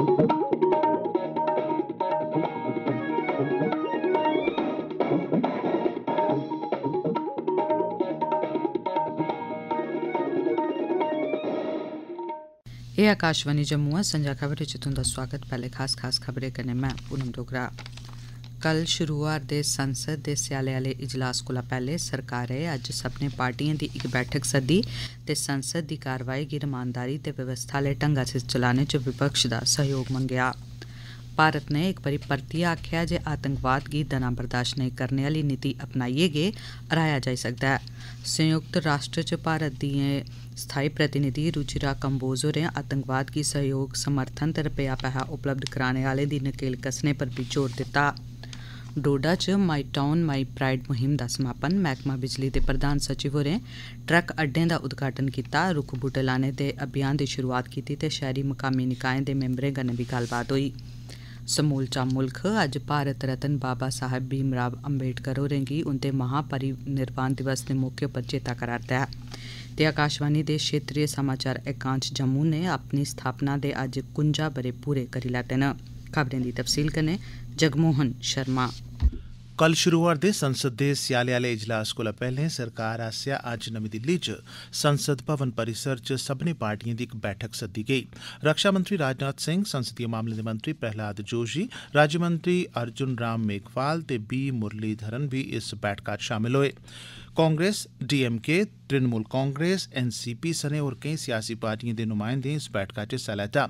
ए आकाशवाणी जम्मू संजा खबरें च तुंदा स्वागत पहले खास खास खबरें कन्नै मैं पूनम डोगरा ਕੱਲ ਸ਼ੁਰੂ ਹੋਰ ਦੇ ਸੰਸਦ ਦੇ ਸਿਆਲੇ ਵਾਲੇ اجلاس ਕੋਲਾ ਪਹਿਲੇ ਸਰਕਾਰੇ ਅੱਜ ਸਭਨੇ ਪਾਰਟੀਆਂ ਦੀ ਇੱਕ ਬੈਠਕ ਸੱਦੀ ਤੇ ਸੰਸਦ ਦੀ ਕਾਰਵਾਈ ਦੀ ਇਮਾਨਦਾਰੀ ਤੇ ਵਿਵਸਥਾ ਲੈ ਟੰਗਾ ਸਿਸ ਚਲਾਣੇ ਚ ਵਿਪਕਸ਼ ਦਾ ਸਹਿਯੋਗ ਮੰਗਿਆ ਭਾਰਤ ਨੇ ਇੱਕ ਵਾਰੀ ਪਰਤੀ ਆਖਿਆ ਜੇ ਆਤੰਕਵਾਦ ਦੀ ਦਨਾ ਬਰਦਾਸ਼ਤ ਨਹੀਂ ਕਰਨੇ ਵਾਲੀ ਨੀਤੀ ਅਪਣਾਈਏਗੇ ਹਰਾਇਆ ਜਾ ਸਕਦਾ ਹੈ ਸੰਯੁਕਤ ਰਾਸ਼ਟਰ ਚ ਭਾਰਤ ਦੀ ਸਥਾਈ ਪ੍ਰਤੀਨਿਧੀ ਰੁਚਿਰਾ ਕੰਬੋਜ਼ੋ ਨੇ ਆਤੰਕਵਾਦ ਦੀ ਸਹਿਯੋਗ ਸਮਰਥਨ ਤੇ ਰੁਪਿਆ ਪਹਿਹਾ ਉਪਲਬਧ ਕਰਾਣੇ ਵਾਲੇ ਦੀ ਨਕੇਲ ਕਸਨੇ ਪਰ ਵੀ ਜ਼ੋਰ ਦਿੱਤਾ डोडा च माई टाउन माई प्राइड मुहिम दा समापन मैह्कमा बिजली दे प्रधान सचिव होरें ट्रक अड्डें दा उद्घाटन कीता रूक्ख बूह्टे लाने दे अभियान दी शुरूआत कीती ते शैह्री मकामी निकाएं दे मिम्बरें कन्नै बी गल्लबात होई समूलचा मुल्ख अज्ज भारत रत्न बाबा साहब भीमराव अम्बेडकर होरें गी उन्दे महापरिनिर्वाण दिवस दे मौके उप्पर चेता करा'रदा ऐ ते आकाशवाणी दे क्षेत्रीय समाचार एकांश जम्मू ने अपनी स्थापना दे अज्ज कुंजा ब'रे पूरे करी लैते न खबरें दी तफसील कन्नै जगमोहन शर्मा कल शुरू होआ'रदे संसद दे स्याले आले इजलास कोला पैहले सरकार आसेआ अज्ज नमीं दिल्ली च संसद भवन परिसर च सब्मनें पार्टिएं दी इक बैठक सद्दी गेई रक्षा मंत्री राजनाथ सिंह संसदीय मामलें दे मंत्री प्रहलाद जोशी राज्यमंत्री अर्जुन राम मेघवाल ते बी मुरलीधरन बी इस बैठका च शामल होए कांग्रेस डीएमके तृणमूल कांग्रेस एनसीपी सने होर केई सियासी पार्टिएं दे नुमाइंदें इस बैठका च हिस्सा लैता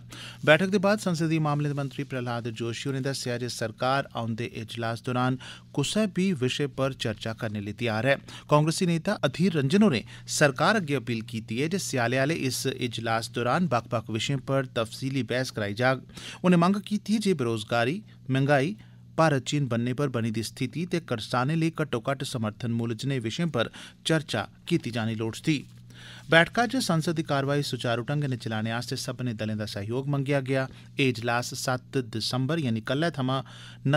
बैठक दे बाद संसदीय मामलें दे मंत्री प्रहलाद जोशी होरें दस्सेआ जे सरकार औंदे इजलास दौरान कुसै बी विशे पर चर्चा करने लेई तैयार ऐ कांग्रेसी नेता अधीर रंजन होरें सरकार अग्गे अपील कीती ऐ जे स्याले आले इस इजलास दौरान बक्ख बक्ख विशें पर तफसीली बहस कराई जाग उनें मंग कीती जे बेरोजगारी महंगाई भारत चीन बन्ने पर बनी दी स्थिति ते करसानें लेई घट्टोघट्ट समर्थन मुल्ल जनेह् विषयें पर चर्चा कीती जानी लोड़चदी बैठका च संसद दी कारवाई सुचारू ढंगै नै चलाने आस्तै सब्मनें दलें दा सैह्योग मंगेआ गेआ एह् इजलास सत्त दिसम्बर यानि कल्लै थमां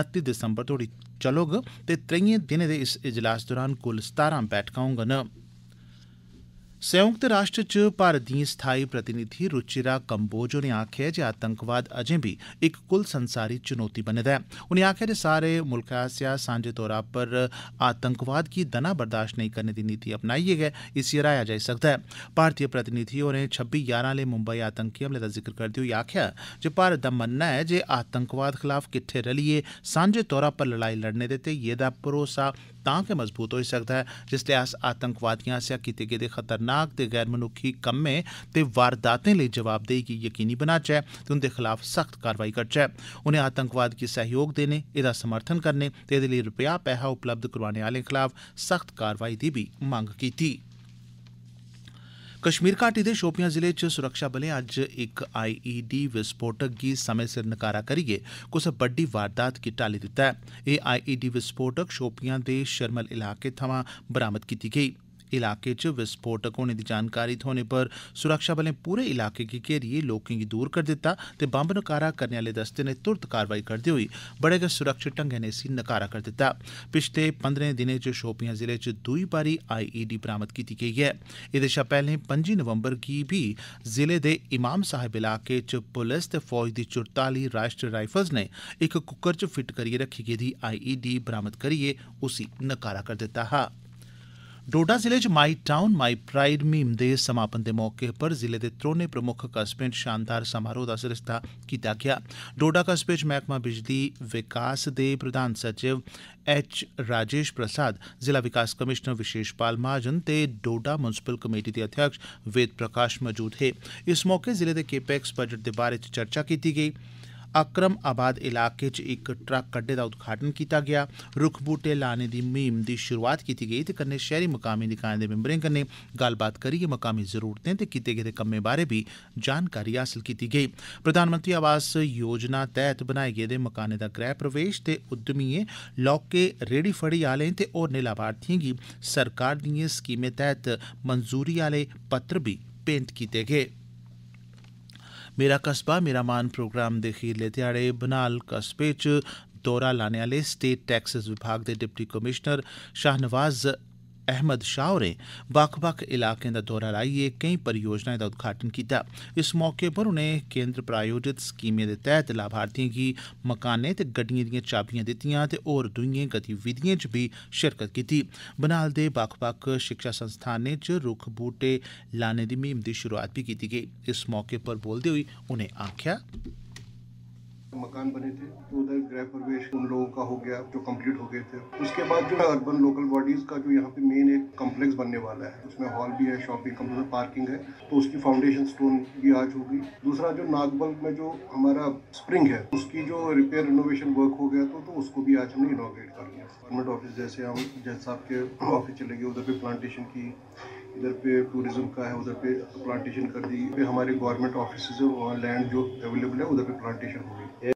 नत्ती दिसम्बर तोड़ी चलोग ते त्रेइएं दिनें दे इस इजलास दौरान कुल सतारां बैठकां होंगन संयुक्त राष्ट्र च भारत दी स्थाई प्रतिनिधि रुचिरा कम्बोज होरें आखेआ जे आतंकवाद अजें बी इक कुल संसारी चुनौती बने दा ऐ उनें आखेआ जे सारे मुल्खै आसेआ सांझे तौरा पर आतंकवाद गी दना बर्दाश्त नहीं करने दी नीति अपनाइयै गै इसी हराया जाई सकदा ऐ भारतीय प्रतिनिधि होरें छब्बी ग्यारह आले मुंबई आतंकी हमले दा जिक्र करदे होई आखेआ जे भारत दा मन्नना ऐ जे आतंकवाद खलाफ किट्ठे रलियै सांझे तौरा पर लड़ाई लड़ने दे ध्येइयै दा भरोसा तां गै मजबूत होई सकदा ऐ जिसलै अस आतंकवादिएं आसेआ कीते गेदे खतरनाक ते गैर मनुक्खी कम्में ते वारदातें लेई जवाबदेही गी यकीनी बनाचै ते उंदे खलाफ सख्त कार्रवाई करचै उनें आतंकवाद गी सैह्योग देने एह्दा समर्थन करने ते एह्दे लेई रपेआ पैहा उपलब्ध करोआने आह्लें खलाफ सख्त कार्रवाई दी बी मंग कीती ऐ कश्मीर घाटी दे शोपियां जिले च सुरक्षाबलें अज्ज इक आईईडी विस्फोटक गी समें सिर नकारा करियै कुसै बड्डी वारदात गी टाल्ली दित्ता ऐ एह् आईईडी विस्फोटक शोपियां दे शरमल इलाके थमां बरामद कीती गेई ऐ इलाके च विस्फोटक होने दी जानकारी थ्होने पर सुरक्षाबलें पूरे इलाके गी घेरियै लोकें गी दूर करी दित्ता ते बम्ब नकारा करने आले दस्ते नै तुरत कारवाई करदे होई बड़े गै सुरक्षित ढंगै नै इसी नकारा करी दित्ता पिछले पंदरें दिनें च शोपियां जिले च दुई बारी आईईडी बरामद कीती गेई ऐ एह्दे शा पैह्ले पंजी नवंबर गी बी जिले दे इमाम साहेब इलाके च पुलस ते फौज दी चुरताली राष्ट्रीय राइफल्स ने इक कुक्कर च फिट करियै रखी गेदी आईईडी बरामद करियै उसी नकारा करी दित्ता हा डोडा जिले च माई टाउन माई प्राइड म्हीम दे समापन दे मौके पर जिले दे त्रौने प्रमुक्ख कस्बें च शानदार समारोह दा सरिस्ता कीता गेआ डोडा कस्बे च मैह्कमा बिजली विकास दे प्रधान सचिव एच राजेश प्रसाद जिला विकास विशेष पाल महाजन ते डोडा म्युनिसिपल कमेटी दे अध्यक्ष वेद प्रकाश मौजूद हे इस मौके जिले दे केपैक्स बजट दे बारे च चर्चा कीती गेई अक्रम आबाद इलाके च इक ट्रक कड्डे दा उद्घाटन कीता गेआ रुख बूहटे लाने दी मुहिम दी शुरुआत कीती गेई ते कन्नै शैहरी मकामी निकाएं दे मिम्बरें कन्नै गल्लबात करियै मकामी जरूरतें ते कीते गेदे कम्में बारै बी जानकारी हासल कीती गेई प्रधानमंत्री आवास योजना तैह्त बनाए गेदे मकानें दा गृह प्रवेश ते उद्यमिएं लौह्के रेहड़ी फड़ी आह्लें ते होरनें लाभार्थिएं गी सरकार दिएं स्कीमें तैह्त मंजूरी आह्ले पत्र बी भेंट कीते गे ਮੇਰਾ ਕਸਬਾ ਮੇਰਾ ਮਾਨ ਪ੍ਰੋਗਰਾਮ ਦੇ ਖੀਰਲੇ ਦਿਹਾੜੇ ਬਨਾਲ ਕਸਬੇ 'ਚ ਦੌਰਾ ਲਾਣੇ ਵਾਲੇ ਸਟੇਟ ਟੈਕਸਸ ਵਿਭਾਗ ਦੇ ਡਿਪਟੀ ਕਮਿਸ਼ਨਰ ਸ਼ਾਹਨਵਾਜ਼ अहमद शाह होरें बक्ख बक्ख इलाकें दा दौरा लाइयै केई परियोजनाएं दा उद्घाटन कीता इस मौके उप्पर उनें केन्द्र प्रायोजित स्कीमें दे तैह्त लाभार्थिएं गी मकानें ते गड्डियें दियां चाबियां दित्तियां ते होर दुइएं गतिविधिएं च बी शिरकत कीती बनिहाल दे बक्ख बक्ख शिक्षा संस्थानें च रूख बूहटे लाने दी मुहीम दी शुरुआत बी कीती गेई इस मौके उप्पर बोलदे होई उनें आक्खेआ मकान बने थे तो उधर गृह प्रवेश उन लोगों का हो गया जो कंप्लीट हो गए थे उसके बाद जो अर्बन लोकल बॉडीज का जो यहाँ पे मेन एक कॉम्प्लेक्स बनने वाला है उसमें हॉल भी है शॉपिंग कंप्यूटर पार्किंग है तो उसकी फाउंडेशन स्टोन भी आज होगी दूसरा जो नागबल में जो हमारा स्प्रिंग है उसकी जो रिपेयर रिनोवेशन वर्क हो गया तो, तो उसको भी आज हमने इनोग्रेट कर लिया गवर्नमेंट ऑफिस जैसे हम जज साहब के ऑफिस चले गए उधर भी प्लांटेशन की इधर पे टूरिज्म का है उधर पे प्लांटेशन कर दी पे हमारे गवर्नमेंट ऑफिस है वहाँ लैंड जो अवेलेबल है उधर पे प्लांटेशन हो गई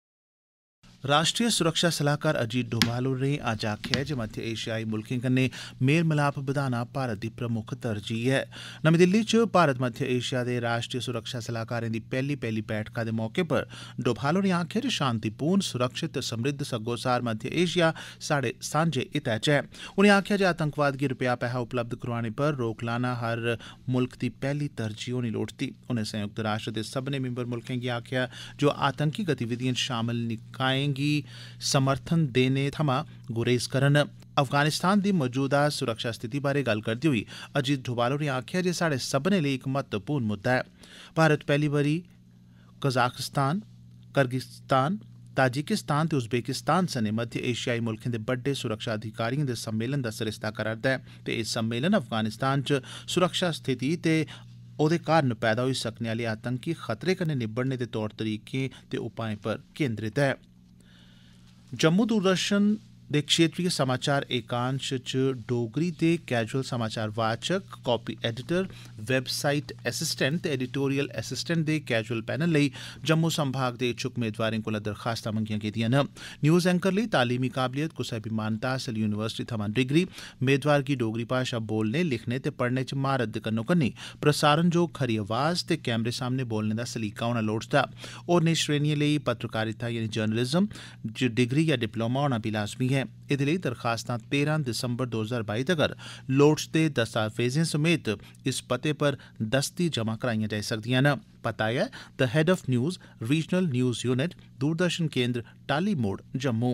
राष्ट्रीय सुरक्षा सलाहकार अजीत डोभाल होरें अज्ज आखेआ ऐ जे मध्य एशियाई मुल्खें कन्नै मेल मलाप बधाना भारत दी प्रमुख तरजीह ऐ नमीं दिल्ली च भारत मध्य एशिया दे राष्ट्रीय सुरक्षा सलाहकारें दी पैहली पैहली बैठका दे मौके पर डोभाल होरें आखेआ जे शांतिपूर्ण सुरक्षित ते समृद्ध सग्गोसार मध्य एशिया साढ़े सांझे हितै च ऐ उनें आखेआ जे आतंकवाद गी रपेआ पैहा उपलब्ध करोआने पर रोक लाना हर मुल्ख दी पैहली तरजीह होनी लोड़चदी उनें संयुक्त राष्ट्र दे सब्मनें मिम्बर मुल्खें गी आखेआ जे ओह् आतंकी गतिविधिएं च शामल निकाएं लोकें गी समर्थन देने थमां गुरेज करन अफगानिस्तान दी मजूदा सुरक्षा स्थिति बारै गल्ल करदे होई अजीत डोवाल होरें आखेआ जे स्हाड़े सब्मनें लेई इक महत्वपूर्ण मुद्दा ऐ भारत पैहली बारी कजाखस्तान किर्गिस्तान ताजिकिस्तान ते उज्बेकिस्तान सने मध्य एशियाई मुल्खें दे बड्डे सुरक्षा अधिकारिएं दे सम्मेलन दा सरिस्ता करा'रदा ऐ ते एह् सम्मेलन अफगानिस्तान च सुरक्षा स्थिति ते ओह्दे कारण पैदा होई सकने आह्ले आतंकी खतरे कन्नै निब्बड़ने दे तौर तरीकें ते उपाएं पर केंद्रित ऐ ਜੰਮੂ ਦੂਰਦਰਸ਼ਨ दे क्षेत्रीय समाचार एकांश च डोगरी दे कैजुअल समाचार वाचक कापी एडिटर वैबसाइट असिस्टेंट ते एडिटोरियल असिस्टेंट दे कैजुअल पैनल लेई जम्मू संभाग दे इच्छुक मेदवारें कोला दरखास्तां मंगियां गेदियां न न्यूज़ एंकर लेई तालीमी काबलियत कुसै बी मानता हासल यूनिवर्सिटी थमां डिग्री मेदवार गी डोगरी भाषा बोलने लिखने ते पढ़ने च म्हारत दे प्रसारण जोग खरी अवाज ते कैमरे सामने बोलने दा सलीका होना लोड़चदा होरने श्रेणिएं लेई पत्रकारिता यानी जर्नलिज्म डिग्री या डिप्लोमा होना बी लाजमी ऐ ऐ एह्दे लेई दरखास्तां तेरां दिसम्बर दो हजार बाई तगर लोड़चदे दस्तावेजें समेत इस पते पर दस्ती जमा कराइयां जाई सकदियां न पता ऐ the head of news regional news unit Doordarshan Kendra Tali मोड़ जम्मू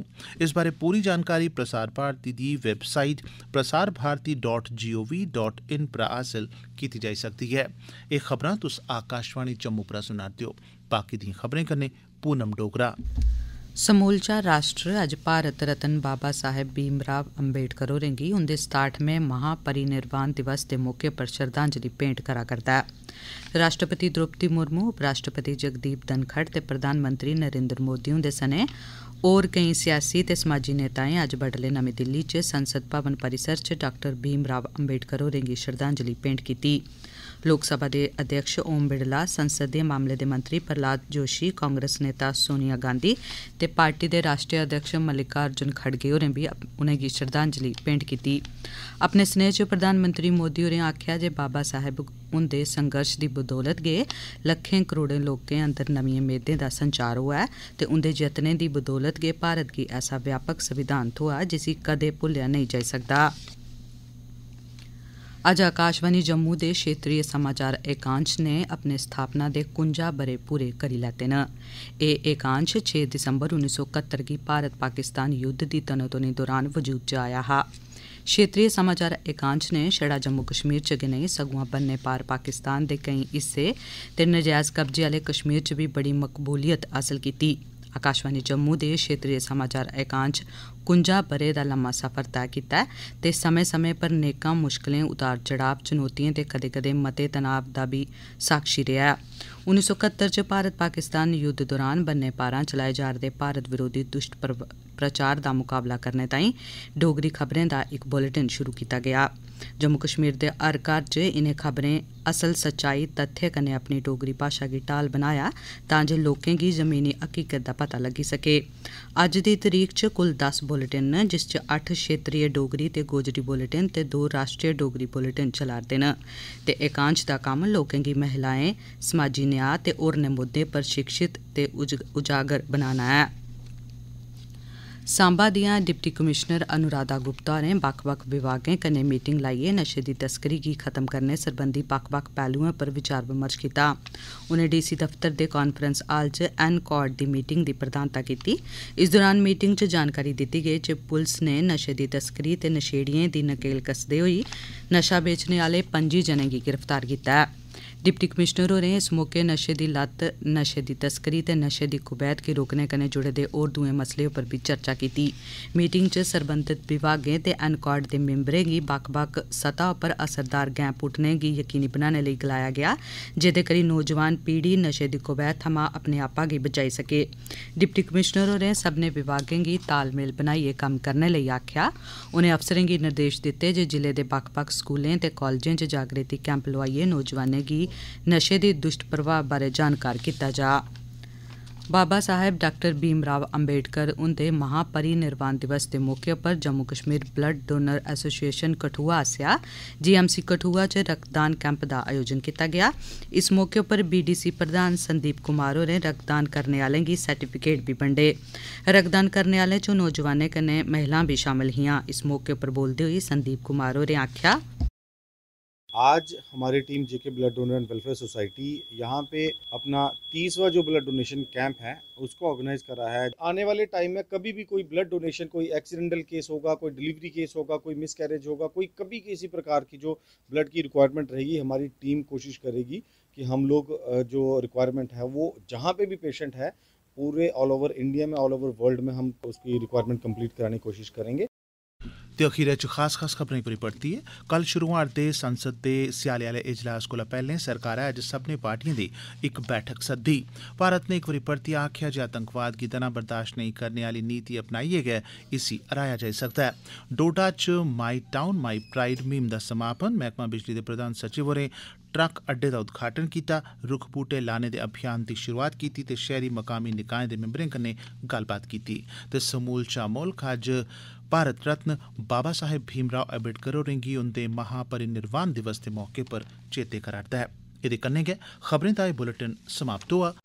इस बारै पूरी जानकारी प्रसार भारती दी website Prasar Bharati dot G O V dot in पर हासिल कीती जाई सकदी ऐ एह् खबरां तुस आकाशवाणी जम्मू परा सुना'रदे ओ बाकी दिएं खबरें कन्नै पूनम डोगरा समूलचा राष्ट्र अज भारत रत्न बाबा साहेब भीमराव अंबेडकर होरें गी उंदे सताठमें महापरिनिर्वाण दिवस दे मौके पर श्रद्धांजलि भेंट करा करदा ऐ राष्ट्रपति द्रौपदी मुर्मू उपराष्ट्रपति जगदीप धनखड़ ते प्रधानमंत्री नरेंद्र मोदी हुंदे सने और केई सियासी ते समाजी नेताएं अज्ज बडलै नमीं दिल्ली च संसद भवन परिसर च डाक्टर भीमराव अंबेडकर होरें गी श्रद्धांजलि भेंट कीती ਲੋਕ ਸਭਾ ਦੇ ਅਧਿਕਸ਼ ਓਮ ਬਿਰਲਾ ਸੰਸਦ ਦੇ ਮਾਮਲੇ ਦੇ ਮੰਤਰੀ ਪ੍ਰਲਾਦ ਜੋਸ਼ੀ ਕਾਂਗਰਸ ਨੇਤਾ ਸੋਨੀਆ ਗਾਂਧੀ ਤੇ ਪਾਰਟੀ ਦੇ ਰਾਸ਼ਟਰੀ ਅਧਿਕਸ਼ ਅਰਜੁਨ ਖੜਗੇ ਹੋਰੇ ਵੀ ਉਹਨਾਂ ਦੀ ਸ਼ਰਧਾਂਜਲੀ ਪੇਂਟ ਕੀਤੀ ਆਪਣੇ ਸਨੇਹ ਚ ਪ੍ਰਧਾਨ ਮੰਤਰੀ ਮੋਦੀ ਹੋਰੇ ਆਖਿਆ ਜੇ ਬਾਬਾ ਸਾਹਿਬ ਹੁੰਦੇ ਸੰਘਰਸ਼ ਦੀ ਬਦੌਲਤ ਗਏ ਲੱਖਾਂ ਕਰੋੜਾਂ ਲੋਕਾਂ ਅੰਦਰ ਨਵੀਆਂ ਮੇਦਾਂ ਦਾ ਸੰਚਾਰ ਹੋਇਆ ਤੇ ਉਹਦੇ ਯਤਨੇ ਦੀ ਬਦੌਲਤ ਗਏ ਭਾਰਤ ਕੀ ਐਸਾ ਵਿਆਪਕ ਸੰਵਿਧਾਨ ਥੋਆ ਜਿਸੀ ਕਦੇ ਭੁੱਲਿਆ ਨਹੀਂ ਜਾ ਸਕਦਾ ਅੱਜ ਆਕਾਸ਼ਵਾਣੀ ਜੰਮੂ ਦੇ ਖੇਤਰੀ ਸਮਾਚਾਰ ਇਕਾਂਸ਼ ਨੇ ਆਪਣੇ ਸਥਾਪਨਾ ਦੇ 51 ਬਰੇ ਪੂਰੇ ਕਰੀ ਲੈਤੇ ਨੇ ਇਹ ਇਕਾਂਸ਼ 6 ਦਸੰਬਰ 1971 गी भारत पाकिस्तान युद्ध दी तनोतनी दौरान वजूद च आया हा क्षेत्रीय समाचार एकांश ने छड़ा जम्मू कश्मीर च गै नेईं सगुआं बन्ने पार पाकिस्तान दे केईं हिस्से ते नजैज कब्जे आह्ले कश्मीर च बी बड़ी मकबूलियत हासिल कीती ਆਕਾਸ਼ਵਾਣੀ ਜੰਮੂ ਦੇ ਖੇਤਰੀ ਸਮਾਚਾਰ ਇਕਾਂਸ਼ ਕੁੰਜਾ ਬਰੇ ਦਾ ਲੰਮਾ ਸਫ਼ਰ ਤੈਅ ਕੀਤਾ ਤੇ ਸਮੇਂ-ਸਮੇਂ ਪਰ ਨੇਕਾਂ ਮੁਸ਼ਕਲਾਂ ਉਤਾਰ ਉਤਾਰ-ਚੜਾਅ ਚੁਣੌਤੀਆਂ ਤੇ ਕਦੇ-ਕਦੇ ਮਤੇ ਤਣਾਅ ਦਾ ਵੀ ਸਾਖੀ ਰਿਹਾ 1971 ਚ ਭਾਰਤ ਪਾਕਿਸਤਾਨ ਯੁੱਧ ਦੌਰਾਨ ਬੰਨੇ ਪਾਰਾਂ ਚਲਾਏ ਜਾ ਰਹੇ ਭਾਰਤ ਵਿਰੋਧੀ ਦੁਸ਼ਟ ਪ੍ਰਚਾਰ ਦਾ ਮੁਕਾਬਲਾ ਕਰਨ ਤਾਈਂ ਡੋਗਰੀ ਖਬਰਾਂ ਦਾ ਇੱਕ ਬੁਲੇਟਿਨ ਸ਼ੁਰੂ ਕੀਤਾ ਗਿਆ जम्मू कश्मीर दे हर घर च इनें खबरें असल सच्चाई तथ्य कन्नै अपनी डोगरी भाषा गी ढाल बनाया तां जे लोकें गी जमीनी हकीकत दा पता लग्गी सके अज्ज दी तरीक च कुल दस बुलेटिन न जिस च अट्ठ क्षेत्रीय डोगरी ते गोजरी बुलेटिन ते दो राष्ट्रीय डोगरी बुलेटिन चला'रदे न ते एकांश दा कम्म लोकें गी महिलाएं समाजी न्याऽ ते होरनें मुद्दे पर शिक्षित ते उजागर बनाना ऐं सांबा दियां डिप्टी कमिशनर अनुराधा गुप्ता होरें बक्ख बक्ख विभागें कन्नै मीटिंग लाइयै नशे दी तस्करी गी खत्म करने सरबंधी बक्ख बक्ख पैहलुएं पर विचार विमर्श कीता उनें डीसी दफ्तर दे कांफ्रैंस हाल च एन कॉर्ड दी मीटिंग दी प्रधानता कीती इस दौरान मीटिंग च जानकारी दित्ती गेई जे पुलस ने नशे दी तस्करी ते नशेड़ियें दी नकेल कसदे होई नशा बेचने आह्ले पं'जी जनें गी गिरफ्तार कीता ऐ डिप्टी कमिश्नर होरें इस मौके नशे दी लत नशे दी तस्करी ते नशे दी कुबैत गी रोकने कन्नै जुड़े दे होर दुए मसलें उप्पर बी चर्चा कीती मीटिंग च सरबंधत विभागें ते एनकार्ड दे मिम्बरें गी बक्ख बक्ख सतह उप्पर असरदार गैं पुट्टने गी यकीनी बनाने लेई गलाया गया जेह्दे करी नौजवान पीढ़ी नशे दी कुबैत थमां अपने आपा गी बचाई सकै डिप्टी कमिशनर होरें सब्भनें विभागें गी तालमेल बनाइयै कम्म करने लेई आखेआ उनें अफसरें गी निर्देश दित्ते जे जिले दे बक्ख बक्ख स्कूलें ते कालजें च जागृति कैंप लोआइयै नौजवानें ਲੋਕਾਂ ਗੀ ਨਸ਼ੇ ਦੇ ਦੁਸ਼ਟ ਪ੍ਰਭਾਵ ਬਾਰੇ ਜਾਣਕਾਰ ਕੀਤਾ बाबा साहब डॉक्टर भीमराव अम्बेडकर उन्दे महापरिनिर्वाण दिवस दे मौके उप्पर Jammu Kashmir blood donor association Kathua आसेआ जीएमसी कठुआ च रक्तदान कैंप दा आयोजन कीता गेआ इस मौके उप्पर बीडीसी प्रधान संदीप कुमार होरें रक्तदान करने आह्लें गी सर्टिफिकेट बी बंडे रक्तदान करने आह्लें च नौजवानें कन्नै महिलां बी शामल हियां इस मौके उप्पर बोलदे होई संदीप कुमार होरें आखेआ आज हमारी team JK blood donor and welfare society यहाँ पे अपना तीसवा जो ब्लड डोनेशन कैंप है उसको ऑर्गेनाइज करा है आने वाले टाइम में कभी भी कोई ब्लड डोनेशन कोई एक्सीडेंटल केस होगा कोई डिलीवरी केस होगा कोई मिस कैरेज होगा कोई कभी किसी प्रकार की जो ब्लड की रिक्वायरमेंट रहेगी हमारी टीम कोशिश करेगी कि हम लोग जो रिक्वायरमेंट है वो जहाँ पे भी पेशेंट है पूरे ऑल ओवर इंडिया में ऑल ओवर वर्ल्ड में हम उसकी रिक्वायरमेंट कंप्लीट कराने की कोशिश करेंगे ते अखीरै च खास खास खबरें पर परतियै कल शुरु होआ'रदे संसद दे स्याले आले इजलास कोला पैहले सरकारै अज्ज सब्मनें पार्टिएं दी इक बैठक सद्दी भारत नै इक बारी परतियै आखेआ ऐ जे आतंकवाद गी दना बर्दाश्त नेईं करने आली नीति अपनाइयै गै इसी हराया जाई सकदा ऐ डोडा च माई टाउन माई प्राईड मुहिम दा समापन मैह्कमा बिजली दे प्रधान सचिव होरें ट्रक अड्डे दा उद्घाटन कीता रूक्ख बूहटे लाने दे अभियान दी शुरुआत कीती ते शैहरी मकामी निकाएं दे मिम्बरें कन्नै गल्लबात कीती ते समूलचा मुल्ख अज्ज भारत रत्न बाबा साहेब भीमराव अम्बेडकर होरें'गी उंदे महापरिनिर्वाण दिवस दे मौके पर चेते करा'रदा ऐ